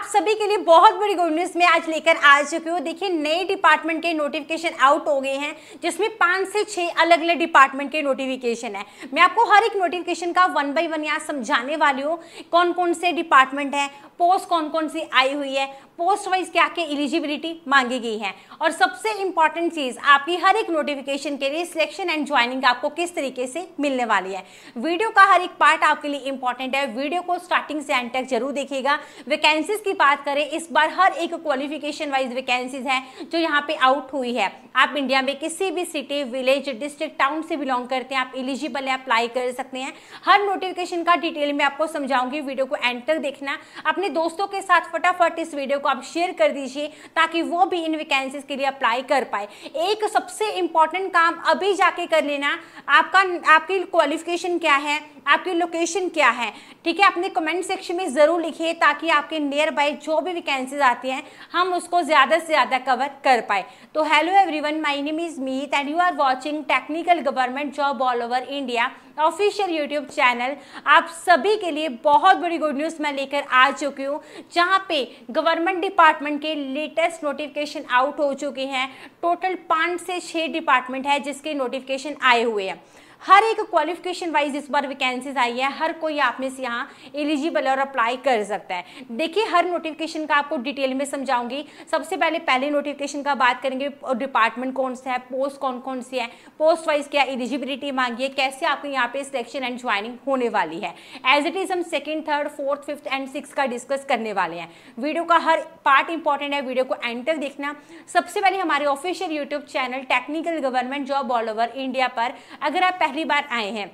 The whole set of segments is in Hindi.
आप सभी के लिए बहुत बड़ी गुड न्यूज मैं आज लेकर आ चुकी हूँ देखिए नए डिपार्टमेंट के नोटिफिकेशन आउट हो गए हैं जिसमें पांच से छह अलग अलग डिपार्टमेंट के नोटिफिकेशन है मैं आपको हर एक नोटिफिकेशन का वन बाई वन यहाँ समझाने वाली हूँ कौन कौन से डिपार्टमेंट है पोस्ट कौन कौन सी आई हुई है पोस्ट वाइज क्या क्या एलिजिबिलिटी मांगी गई है और सबसे इंपॉर्टेंट चीज़ आपकी हर एक नोटिफिकेशन के लिए सिलेक्शन एंड ज्वाइनिंग आपको किस तरीके से मिलने वाली है वीडियो का हर एक पार्ट आपके लिए इंपॉर्टेंट है वीडियो को स्टार्टिंग से एंड तक जरूर देखिएगा वैकेंसीज की बात करें इस बार हर एक क्वालिफिकेशन वाइज वैकेंसीज हैं जो यहाँ पे आउट हुई है आप इंडिया में किसी भी सिटी विलेज डिस्ट्रिक्ट टाउन से बिलोंग करते हैं आप एलिजिबल है अप्लाई कर सकते हैं हर नोटिफिकेशन का डिटेल में आपको समझाऊंगी वीडियो को एंड तक देखना अपने दोस्तों के साथ फटाफट इस वीडियो को आप शेयर कर दीजिए ताकि वो भी इन वैकेंसीज के लिए अप्लाई कर पाए एक सबसे इंपॉर्टेंट काम अभी जाके कर लेना आपका आपकी क्वालिफिकेशन क्या है आपकी लोकेशन क्या है ठीक है अपने कमेंट सेक्शन में ज़रूर लिखिए ताकि आपके नियर पाए जो भी वैकेंसीज आती हैं हम उसको ज़्यादा से ज़्यादा कवर कर पाए तो hello everyone my name is Meet and you are watching technical government job all over India official YouTube channel आप सभी के लिए बहुत बड़ी गुड न्यूज़ मैं लेकर आ चुकी हूँ जहाँ पे गवर्नमेंट डिपार्टमेंट के लेटेस्ट नोटिफिकेशन आउट हो चुके हैं टोटल पाँच से छः डिपार्टमेंट है जिसके नोटिफिकेशन आए हुए हैं हर एक क्वालिफिकेशन वाइज इस बार वैकेंसीज आई है हर कोई आप में से यहाँ एलिजिबल और अप्लाई कर सकता है देखिए हर नोटिफिकेशन का आपको डिटेल में समझाऊंगी सबसे पहले पहले नोटिफिकेशन का बात करेंगे डिपार्टमेंट कौन सा है पोस्ट कौन कौन सी है पोस्ट वाइज क्या एलिजिबिलिटी मांगी है कैसे आपको यहाँ यहाँ पे सिलेक्शन एंड ज्वाइनिंग होने वाली है एज इट इज हम second third fourth fifth and six का डिस्कस करने वाले हैं वीडियो का हर पार्ट इंपॉर्टेंट है वीडियो को एंड तक देखना सबसे पहले हमारे official YouTube channel technical government job all over India पर अगर आप पहली बार आए हैं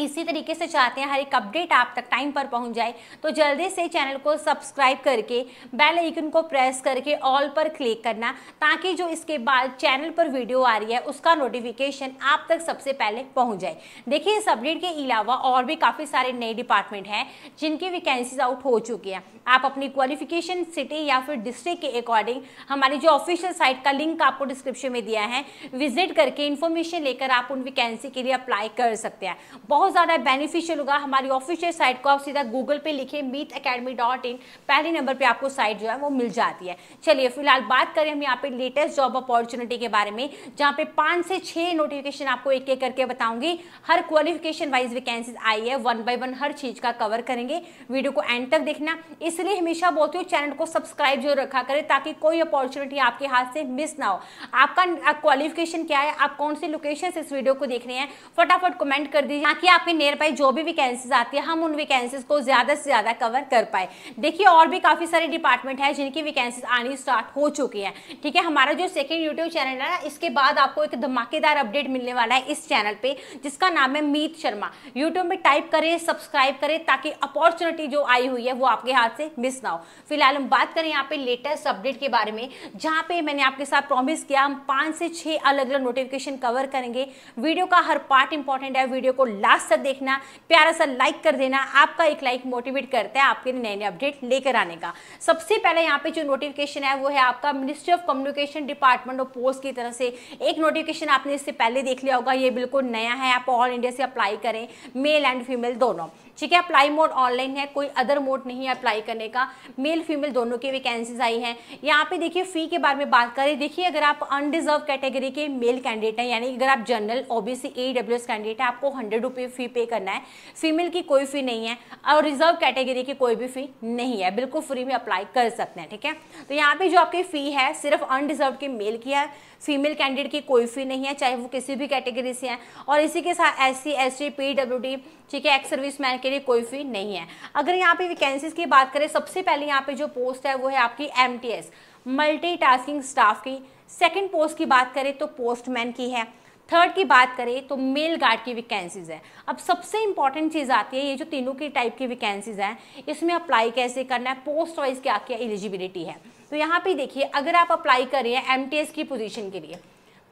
इसी तरीके से चाहते हैं हर एक अपडेट आप तक टाइम पर पहुंच जाए तो जल्दी से चैनल को सब्सक्राइब करके बेल आइकन को प्रेस करके ऑल पर क्लिक करना ताकि जो इसके बाद चैनल पर वीडियो आ रही है उसका नोटिफिकेशन आप तक सबसे पहले पहुंच जाए देखिए इस अपडेट के अलावा और भी काफ़ी सारे नए डिपार्टमेंट हैं जिनकी वैकेंसीज आउट हो चुकी हैं आप अपनी क्वालिफिकेशन सिटी या फिर डिस्ट्रिक्ट के अकॉर्डिंग हमारी जो ऑफिशियल साइट का लिंक आपको डिस्क्रिप्शन में दिया है विजिट करके इन्फॉर्मेशन लेकर आप उन वैकेंसी के लिए अप्लाई कर सकते हैं बहुत बहुत ज़्यादा बेनिफिशियल होगा हमारी ऑफिशियल साइट को आप सीधा गूगल पे लिखें मीत अकेडमी डॉट इन पहले नंबर पे आपको साइट जो है वो मिल जाती है चलिए फिलहाल बात करें हम यहाँ पे लेटेस्ट जॉब अपॉर्चुनिटी के बारे में जहाँ पे पाँच से छः नोटिफिकेशन आपको एक एक करके बताऊंगी हर क्वालिफिकेशन वाइज वैकेंसीज आई है वन बाई वन हर चीज़ का कवर करेंगे वीडियो को एंड तक देखना इसलिए हमेशा बोलती हूँ चैनल को सब्सक्राइब जो रखा करें ताकि कोई अपॉर्चुनिटी आपके हाथ से मिस ना हो आपका क्वालिफिकेशन क्या है आप कौन से लोकेशन से इस वीडियो को देख रहे हैं फटाफट कमेंट कर दीजिए ताकि आपके नियर बाई जो भी वैकेंसीज आती है हम उन वैकेंसीज को ज़्यादा से ज़्यादा कवर कर पाए देखिए और भी काफ़ी सारे डिपार्टमेंट है जिनकी वैकेंसीज आनी स्टार्ट हो चुकी है ठीक है हमारा जो सेकेंड यूट्यूब चैनल है ना इसके बाद आपको एक धमाकेदार अपडेट मिलने वाला है इस चैनल पर जिसका नाम है मीत शर्मा यूट्यूब में टाइप करें सब्सक्राइब करें ताकि अपॉर्चुनिटी जो आई हुई है वो आपके हाथ से मिस ना हो फिलहाल हम बात करें यहाँ पे लेटेस्ट अपडेट के बारे में जहाँ पे मैंने आपके साथ प्रॉमिस किया हम पाँच से छः अलग अलग नोटिफिकेशन कवर करेंगे वीडियो का हर पार्ट इंपॉर्टेंट है वीडियो को लास्ट सा देखना प्यारा सा लाइक कर देना आपका एक लाइक मोटिवेट करता है आपके लिए नए नए अपडेट लेकर आने का सबसे पहले यहाँ पे जो नोटिफिकेशन है वो है आपका ministry of communication department of post की तरफ से एक नोटिफिकेशन आपने इससे पहले देख लिया होगा ये बिल्कुल नया है आप ऑल इंडिया से अप्लाई करें मेल एंड फीमेल दोनों ठीक है अप्लाई मोड ऑनलाइन है कोई अदर मोड नहीं है अप्लाई करने का मेल फीमेल दोनों की वैकेंसीज आई हैं यहाँ पे देखिए फी के बारे में बात करें देखिए अगर आप अनडिजर्व कैटेगरी के मेल कैंडिडेट हैं यानी अगर आप general OBC E W S candidate हैं आपको हंड्रेड रुपये फ़ी पे करना है फीमेल की कोई फ़ी नहीं है और रिजर्व कैटेगरी की कोई भी फ़ी नहीं है बिल्कुल फ्री में अप्लाई कर सकते हैं ठीक है तो यहाँ पे जो आपकी फ़ी है सिर्फ अनडिजर्व के मेल की है फीमेल कैंडिडेट की कोई फ़ी नहीं है चाहे वो किसी भी कैटेगरी से हैं और इसी के साथ S C S T P W D ठीक है एक्स सर्विस मैन के लिए कोई फ़ी नहीं है अगर यहाँ पे वैकेंसीज की बात करें सबसे पहले यहाँ पे जो पोस्ट है वो है आपकी M T S multi tasking staff की सेकेंड पोस्ट की बात करें तो पोस्टमैन की है थर्ड की बात करें तो मेल गार्ड की वैकेंसीज़ है अब सबसे इंपॉर्टेंट चीज़ आती है ये जो तीनों की टाइप की वैकेंसीज़ हैं इसमें अप्लाई कैसे करना है पोस्ट वाइज क्या क्या एलिजिबिलिटी है तो यहाँ पे देखिए अगर आप अप्लाई कर रहे हैं एम की पोजिशन के लिए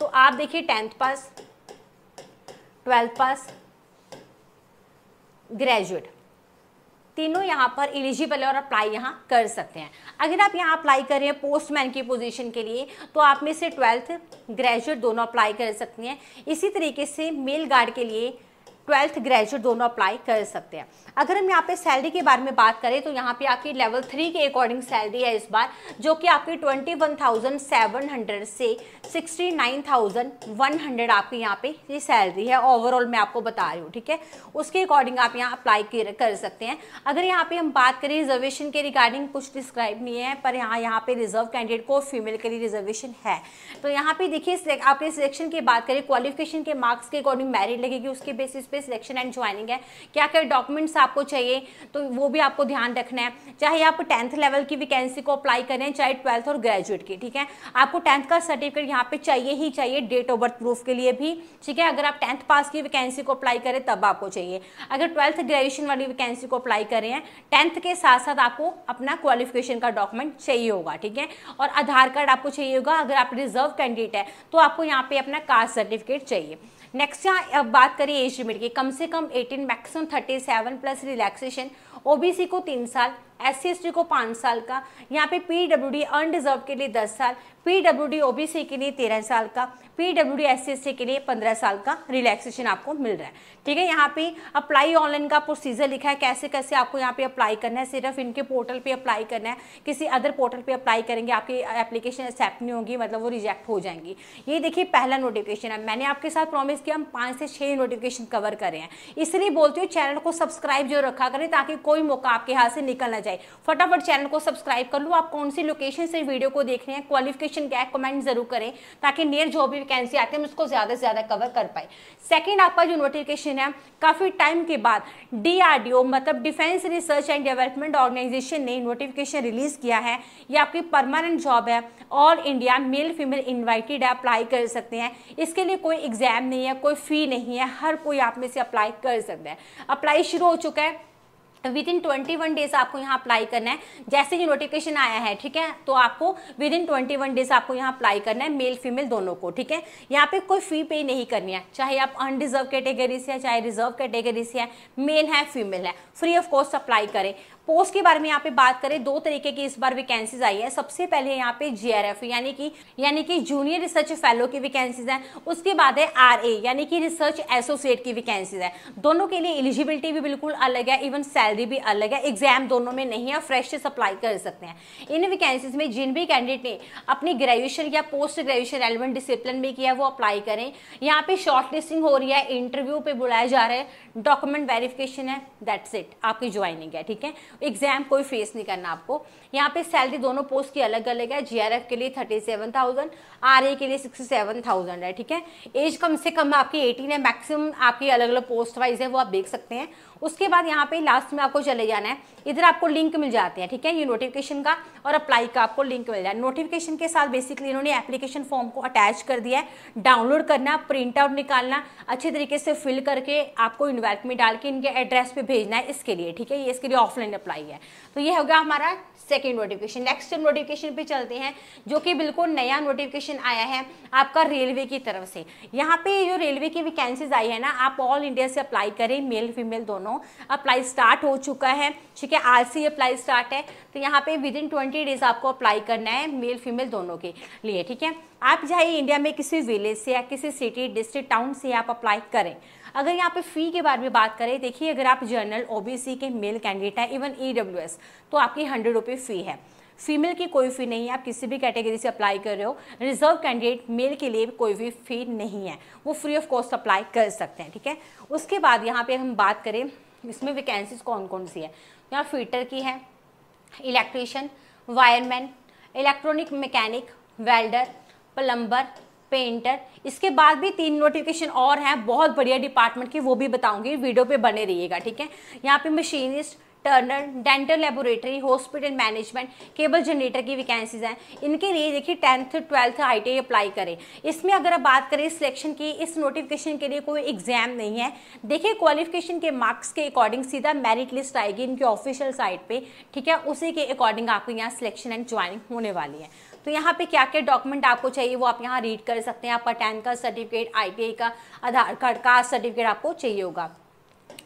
तो आप देखिए tenth pass twelfth pass graduate तीनों यहाँ पर एलिजिबल है और अप्लाई यहाँ कर सकते हैं अगर आप यहाँ अप्लाई कर रहे हैं पोस्टमैन की पोजीशन के लिए तो आप में से ट्वेल्थ ग्रेजुएट दोनों अप्लाई कर सकती हैं इसी तरीके से मेल गार्ड के लिए ट्वेल्थ ग्रेजुएट दोनों अप्लाई कर सकते हैं अगर हम यहाँ पे सैलरी के बारे में बात करें तो यहाँ पे आपकी लेवल थ्री के अकॉर्डिंग सैलरी है इस बार जो कि आपकी twenty one thousand seven hundred से sixty nine thousand one hundred आपकी यहाँ पे ये सैलरी है ओवरऑल मैं आपको बता रही हूँ ठीक है उसके अकॉर्डिंग आप यहाँ अप्लाई कर सकते हैं अगर यहाँ पे हम बात करें रिजर्वेशन के रिगार्डिंग कुछ डिस्क्राइब नहीं है पर यहाँ यहाँ पे रिजर्व कैंडिडेट को फीमेल के लिए रिजर्वेशन है तो यहाँ पे देखिए आपके सिलेक्शन की बात करें क्वालिफिकेशन के मार्क्स के अकॉर्डिंग मेरिट लगेगी उसके बेसिस पे पे सिलेक्शन एंड ज्वाइनिंग है क्या क्या डॉक्यूमेंट्स आपको चाहिए तो वो भी आपको ध्यान रखना है चाहे आप टेंथ लेवल की वैकेंसी को अप्लाई करें चाहे ट्वेल्थ और ग्रेजुएट की ठीक है आपको टेंथ का सर्टिफिकेट यहाँ पे चाहिए ही चाहिए डेट ऑफ बर्थ प्रूफ के लिए भी ठीक है अगर आप टेंथ पास की वैकेंसी को अप्लाई करें तब आपको चाहिए अगर ट्वेल्थ ग्रेजुएशन वाली वैकेंसी को अप्लाई करें हैं टेंथ के साथ साथ आपको अपना क्वालिफिकेशन का डॉक्यूमेंट चाहिए होगा ठीक है और आधार कार्ड आपको चाहिए होगा अगर आप रिजर्व कैंडिडेट है तो आपको यहाँ पे अपना कास्ट सर्टिफिकेट चाहिए नेक्स्ट यहाँ अब बात करिए एज लिमिट की कम से कम 18 मैक्सिमम 37 प्लस रिलैक्सेशन ओबीसी को तीन साल एस सी को पाँच साल का यहाँ पे पी डब्ल्यू डी अनडिजर्व के लिए दस साल पी डब्ल्यू डी ओ के लिए तेरह साल का P W D S C के लिए पंद्रह साल का रिलैक्सेशन आपको मिल रहा है ठीक है यहाँ पे अप्लाई ऑनलाइन का प्रोसीजर लिखा है कैसे कैसे आपको यहाँ पे अप्लाई करना है सिर्फ इनके पोर्टल पे अप्लाई करना है किसी अदर पोर्टल पे अप्लाई करेंगे आपकी एप्लीकेशन एक्सेप्ट नहीं होगी मतलब वो रिजेक्ट हो जाएंगी ये देखिए पहला नोटिफिकेशन है मैंने आपके साथ प्रॉमिस किया हम पाँच से छः नोटिफिकेशन कवर करें हैं इसलिए बोलती हूँ चैनल को सब्सक्राइब जो रखा करें ताकि कोई कोई मौका आपके हाथ से निकल ना जाए फटाफट चैनल को सब्सक्राइब कर लो आप कौन सी लोकेशन से वीडियो को देख रहे हैं क्वालिफिकेशन क्या है कमेंट जरूर करें ताकि नियर जो भी वैकेंसी आती है हम उसको ज़्यादा से ज़्यादा कवर कर पाए सेकेंड आपका जो नोटिफिकेशन है काफ़ी टाइम के बाद डी मतलब defence research and development organisation ने नोटिफिकेशन रिलीज किया है यह आपकी परमानेंट जॉब है all India male female invited है अप्लाई कर सकते हैं इसके लिए कोई एग्जाम नहीं है कोई फी नहीं है हर कोई आप में से अप्लाई कर सकता है अप्लाई शुरू हो चुका है within twenty one days आपको यहाँ अप्लाई करना है जैसे ही नोटिफिकेशन आया है ठीक है तो आपको within twenty one days आपको यहाँ अप्लाई करना है मेल फीमेल दोनों को ठीक है यहाँ पे कोई फी पे नहीं करनी है चाहे आप अनडिजर्व कैटेगरी से है चाहे रिजर्व कैटेगरी से है मेल है फीमेल है फ्री ऑफ कॉस्ट अप्लाई करें पोस्ट के बारे में यहाँ पे बात करें दो तरीके की इस बार वैकेंसीज आई है सबसे पहले यहाँ पे जीआरएफ यानी कि यानी कि जूनियर रिसर्च फेलो की वैकेंसीज है उसके बाद है आर यानी कि रिसर्च एसोसिएट की वैकेंसीज है दोनों के लिए एलिजिबिलिटी भी बिल्कुल अलग है इवन सैलरी भी अलग है एग्जाम दोनों में नहीं है फ्रेश अप्लाई कर सकते हैं इन वैकेंसीज में जिन भी कैंडिडेट ने अपनी ग्रेजुएशन या पोस्ट ग्रेजुएशन रेलिवेंट डिसिप्लिन में किया वो अप्लाई करें यहाँ पे शॉर्ट लिस्टिंग हो रही है इंटरव्यू पे बुलाया जा रहा है डॉक्यूमेंट वेरिफिकेशन है दैट्स इट आपकी ज्वाइनिंग है ठीक है एग्जाम कोई फेस नहीं करना आपको यहाँ पे सैलरी दोनों पोस्ट की अलग अलग है जीआरएफ के लिए थर्टी सेवन थाउजेंड आर के लिए सिक्सटी सेवन थाउजेंड है ठीक है एज कम से कम आपकी एटीन है मैक्सिमम आपकी अलग अलग पोस्ट वाइज है वो आप देख सकते हैं उसके बाद यहाँ पे लास्ट में आपको चले जाना है इधर आपको लिंक मिल जाते हैं ठीक है ये नोटिफिकेशन का और अप्लाई का आपको लिंक मिल जाए नोटिफिकेशन के साथ बेसिकली इन्होंने एप्लीकेशन फॉर्म को अटैच कर दिया है डाउनलोड करना प्रिंट आउट निकालना अच्छे तरीके से फिल करके आपको इन्वेल्प में डाल के इनके एड्रेस पे भेजना है इसके लिए ठीक है ये इसके लिए ऑफलाइन अप्लाई है तो ये होगा हमारा सेकेंड नोटिफिकेशन नेक्स्ट नोटिफिकेशन पे चलते हैं जो कि बिल्कुल नया नोटिफिकेशन आया है आपका रेलवे की तरफ से यहाँ पे जो रेलवे की वैकेंसीज आई है ना आप ऑल इंडिया से अप्लाई करें मेल फीमेल दोनों दोनों अप्लाई स्टार्ट हो चुका है ठीक है आज से अप्लाई स्टार्ट है तो यहाँ पे विद इन ट्वेंटी डेज आपको अप्लाई करना है मेल फीमेल दोनों के लिए ठीक है आप चाहे इंडिया में किसी विलेज से या किसी सिटी डिस्ट्रिक्ट टाउन से आप अप्लाई करें अगर यहाँ पे फ़ी के बारे में बात करें देखिए अगर आप जर्नल ओबीसी के मेल कैंडिडेट हैं इवन ई e तो आपकी हंड्रेड रुपी फ़ी है फीमेल की कोई फ़ी नहीं है आप किसी भी कैटेगरी से अप्लाई कर रहे हो रिजर्व कैंडिडेट मेल के लिए कोई भी फ़ी नहीं है वो फ्री ऑफ कॉस्ट अप्लाई कर सकते हैं ठीक है उसके बाद यहाँ पे हम बात करें इसमें वैकेंसीज कौन कौन सी है यहाँ फीटर की है electrician wireman electronic mechanic welder plumber painter इसके बाद भी तीन नोटिफिकेशन और हैं बहुत बढ़िया डिपार्टमेंट की वो भी बताऊंगी वीडियो पे बने रहिएगा ठीक है यहाँ पे machinist turner dental laboratory hospital management cable generator की वैकेंसीज हैं इनके लिए देखिए टेंथ ट्वेल्थ आई अप्लाई करें इसमें अगर आप बात करें सिलेक्शन की इस नोटिफिकेशन के लिए कोई एग्जाम नहीं है देखिए क्वालिफिकेशन के मार्क्स के अकॉर्डिंग सीधा मेरिट लिस्ट आएगी इनकी ऑफिशियल साइट पर ठीक है उसी के अकॉर्डिंग आपको यहाँ सिलेक्शन एंड ज्वाइनिंग होने वाली है तो यहाँ पे क्या क्या डॉक्यूमेंट आपको चाहिए वो आप यहाँ रीड कर सकते हैं आपका टेंथ का सर्टिफिकेट आई का आधार कार्ड का सर्टिफिकेट आपको चाहिए होगा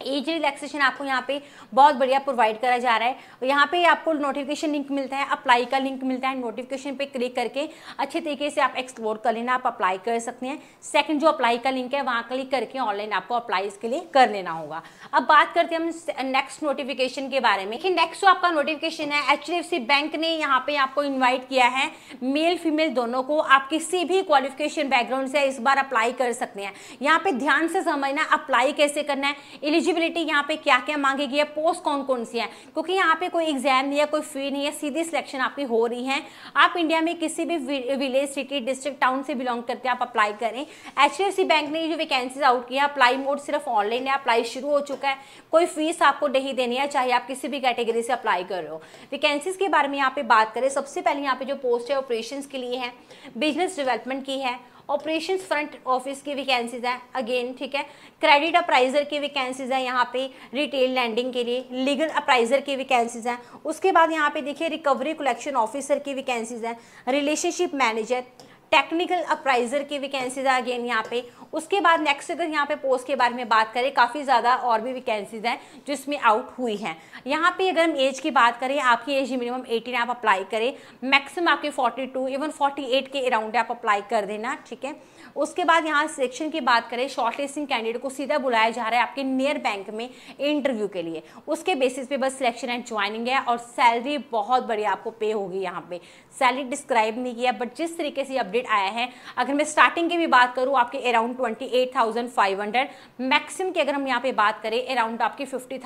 एज रिलैक्सेशन आपको यहाँ पे बहुत बढ़िया प्रोवाइड करा जा रहा है और यहाँ पे आपको नोटिफिकेशन लिंक मिलता है अप्लाई का लिंक मिलता है नोटिफिकेशन पे क्लिक करके अच्छे तरीके से आप एक्सप्लोर कर लेना आप अप्लाई कर सकते हैं सेकंड जो अप्लाई का लिंक है वहाँ क्लिक करके ऑनलाइन आपको अप्लाई इसके लिए कर लेना होगा अब बात करते हैं हम नेक्स्ट नोटिफिकेशन के बारे में कि नेक्स्ट जो आपका नोटिफिकेशन है एच बैंक ने यहाँ पे आपको इन्वाइट किया है मेल फीमेल दोनों को आप किसी भी क्वालिफिकेशन बैकग्राउंड से इस बार अप्लाई कर सकते हैं यहाँ पे ध्यान से समझना अप्लाई कैसे करना है एलिजिबल एलिजिबिलिटी यहाँ पे क्या क्या मांगी गई है पोस्ट कौन कौन सी है क्योंकि यहाँ पे कोई एग्जाम नहीं है कोई फी नहीं है सीधी सिलेक्शन आपकी हो रही है आप इंडिया में किसी भी विलेज सिटी डिस्ट्रिक्ट टाउन से बिलोंग करते हैं आप अप्लाई करें एच बैंक ने जो वैकेंसीज आउट किया अप्लाई मोड सिर्फ ऑनलाइन है अप्लाई शुरू हो चुका है कोई फीस आपको नहीं देनी है चाहे आप किसी भी कैटेगरी से अप्लाई कर रहे हो वैकेंसीज के बारे में यहाँ पे बात करें सबसे पहले यहाँ पे जो पोस्ट है ऑपरेशन के लिए है बिजनेस डेवलपमेंट की है ऑपरेशन फ्रंट ऑफिस की वैकेंसीज है अगेन ठीक है क्रेडिट अप्राइजर की वैकेंसीज है यहाँ पे रिटेल लैंडिंग के लिए लीगल अप्राइजर की वैकेंसीज है उसके बाद यहाँ पे देखिए रिकवरी कलेक्शन ऑफिसर की वैकेंसीज है रिलेशनशिप मैनेजर टेक्निकल अप्राइजर की वैकेंसीज है अगेन यहाँ पे उसके बाद नेक्स्ट अगर यहाँ पे पोस्ट के बारे में बात करें काफ़ी ज़्यादा और भी वैकेंसीज हैं जो इसमें आउट हुई हैं यहाँ पे अगर हम एज की बात करें आपकी एज मिनिमम 18 आप अप्लाई करें मैक्सिमम आपके 42 इवन 48 के अराउंड आप अप्लाई कर देना ठीक है उसके बाद यहाँ सिलेक्शन की बात करें शॉर्टलिस्टिंग कैंडिडेट को सीधा बुलाया जा रहा है आपके नियर बैंक में इंटरव्यू के लिए उसके बेसिस पे बस सिलेक्शन एंड ज्वाइनिंग है और सैलरी बहुत बढ़िया आपको पे होगी यहाँ पे सैलरी डिस्क्राइब नहीं किया बट जिस तरीके से अपडेट आया है अगर मैं स्टार्टिंग की भी बात करूँ आपके around twenty eight thousand maximum की अगर हम यहाँ पे बात करें अराउंड आपकी फिफ्टी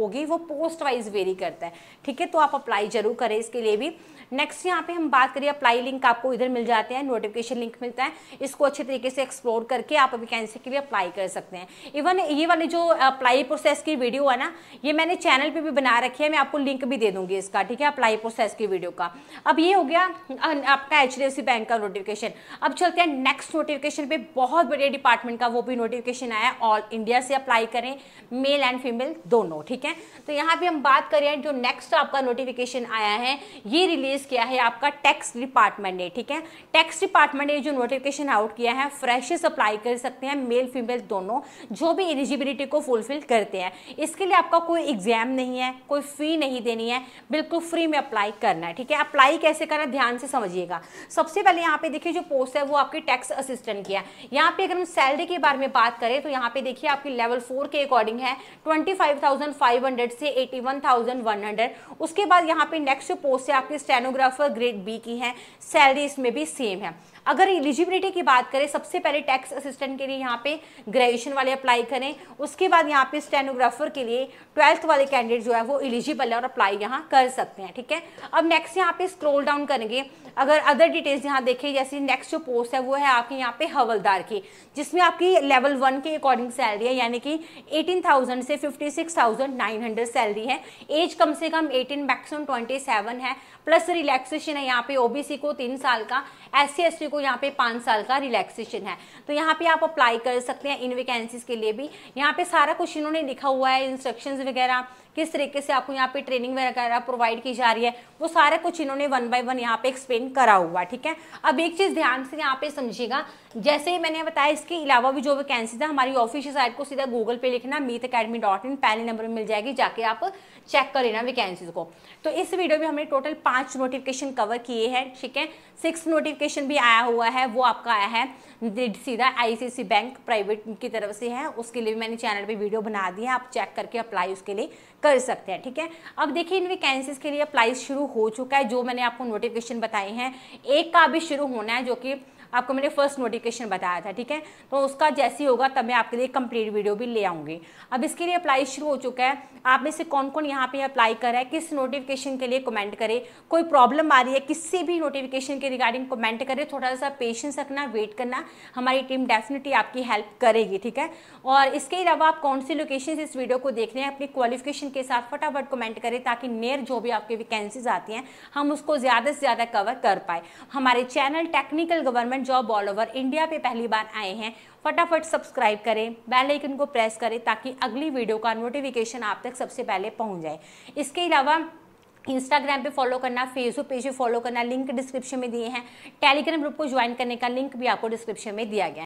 होगी वो पोस्ट वाइज वेरी करता है ठीक है तो आप अप्लाई जरूर करें इसके लिए भी नेक्स्ट यहाँ पे हम बात करिए अप्लाई लिंक आपको इधर मिल जाते हैं नोटिफिकेशन लिंक मिलता है इसको अच्छे तरीके से एक्सप्लोर करके आप वैकेंसी के लिए अप्लाई कर सकते हैं इवन ये वाली जो अप्लाई प्रोसेस की वीडियो है ना ये मैंने चैनल पे भी बना रखी है मैं आपको लिंक भी दे दूंगी इसका ठीक है अप्लाई प्रोसेस की वीडियो का अब ये हो गया आपका एच बैंक का नोटिफिकेशन अब चलते हैं नेक्स्ट नोटिफिकेशन पे बहुत बड़े डिपार्टमेंट का वो भी नोटिफिकेशन आया ऑल इंडिया से अप्लाई करें मेल एंड फीमेल दोनों ठीक है तो यहाँ पे हम बात करें जो नेक्स्ट आपका नोटिफिकेशन आया है ये रिलीज किया है आपका टैक्स डिपार्टमेंट ने ठीक है टैक्स डिपार्टमेंट ने जो नोटिफिकेशन आउट किया दिया है फ्रेश अप्लाई कर सकते हैं मेल फीमेल दोनों जो भी एलिजिबिलिटी को फुलफिल करते हैं इसके लिए आपका कोई एग्जाम नहीं है कोई फ़ी नहीं देनी है बिल्कुल फ्री में अप्लाई करना है ठीक है अप्लाई कैसे करना है ध्यान से समझिएगा सबसे पहले यहाँ पे देखिए जो पोस्ट है वो आपके टैक्स असिस्टेंट की है यहाँ पे अगर हम सैलरी के बारे में बात करें तो यहाँ पे देखिए आपकी लेवल फोर के अकॉर्डिंग है ट्वेंटी से एटी उसके बाद यहाँ पे नेक्स्ट पोस्ट है आपकी स्टेनोग्राफर ग्रेड बी की है सैलरी इसमें भी सेम है अगर एलिजिबिलिटी की बात करें सबसे पहले टैक्स असिस्टेंट के लिए यहाँ पे ग्रेजुएशन वाले अप्लाई करें उसके बाद यहाँ पे स्टेनोग्राफर के लिए ट्वेल्थ वाले कैंडिडेट जो है वो एलिजिबल है और अप्लाई यहाँ कर सकते हैं ठीक है अब नेक्स्ट यहाँ पे स्क्रोल डाउन करेंगे अगर अदर डिटेल्स यहाँ देखें जैसे नेक्स्ट जो पोस्ट है वो है आपके यहाँ पे हवलदार की जिसमें आपकी लेवल वन के अकॉर्डिंग सैलरी है यानी कि एटीन थाउजेंड से fifty six thousand nine hundred salary है एज कम से कम एटीन मैक्सिमम ट्वेंटी सेवन है प्लस रिलैक्सेशन है यहाँ पे ओबीसी को तीन साल का एस सी को यहाँ पे पाँच साल का रिलैक्सेशन है तो यहाँ पे आप अप्लाई कर सकते हैं इन वैकेंसीज के लिए भी यहाँ पे सारा कुछ इन्होंने लिखा हुआ है इंस्ट्रक्शंस वगैरह किस तरीके से आपको यहाँ पे ट्रेनिंग वगैरह प्रोवाइड की जा रही है वो सारा कुछ इन्होंने वन बाय वन यहाँ पे एक्सप्लेन करा हुआ ठीक है अब एक चीज़ ध्यान से यहाँ पे समझिएगा जैसे ही मैंने बताया इसके अलावा भी जो वैकेंसीज है हमारी ऑफिशियल साइट को सीधा गूगल पे लिखना मीत अकेडमी डॉट इन पहले नंबर में मिल जाएगी जाके आप चेक कर लेना वैकेंसीज को तो इस वीडियो में हमने टोटल पांच नोटिफिकेशन कवर किए हैं ठीक है सिक्स नोटिफिकेशन भी आया हुआ है वो आपका आया है सीधा आईसीआईसी बैंक प्राइवेट की तरफ से है उसके लिए भी मैंने चैनल पे वीडियो बना दी है आप चेक करके अप्लाई उसके लिए कर सकते हैं ठीक है अब देखिए इन वैकेंसीज के लिए अप्लाई शुरू हो चुका है जो मैंने आपको नोटिफिकेशन बताए हैं एक का भी शुरू होना है जो कि आपको मैंने फर्स्ट नोटिफिकेशन बताया था ठीक है तो उसका जैसी होगा तब मैं आपके लिए कंप्लीट वीडियो भी ले आऊँगी अब इसके लिए अप्लाई शुरू हो चुका है आप में से कौन कौन यहाँ पे अप्लाई कर रहा है किस नोटिफिकेशन के लिए कमेंट करे कोई प्रॉब्लम आ रही है किसी भी नोटिफिकेशन के रिगार्डिंग कमेंट करे थोड़ा सा पेशेंस रखना वेट करना हमारी टीम डेफिनेटली आपकी हेल्प करेगी ठीक है और इसके अलावा आप कौन सी लोकेशन इस वीडियो को देख रहे हैं अपनी क्वालिफिकेशन के साथ फटाफट कमेंट करें ताकि नियर जो भी आपके वैकेंसीज आती हैं हम उसको ज़्यादा से ज़्यादा कवर कर पाए हमारे channel technical government government job all over India पे पहली बार आए हैं फटाफट सब्सक्राइब करें बेल आइकन को प्रेस करें ताकि अगली वीडियो का नोटिफिकेशन आप तक सबसे पहले पहुंच जाए इसके अलावा इंस्टाग्राम पे फॉलो करना फेसबुक पेज पे फॉलो करना लिंक डिस्क्रिप्शन में दिए हैं टेलीग्राम ग्रुप को ज्वाइन करने का लिंक भी आपको डिस्क्रिप्शन में दिया गया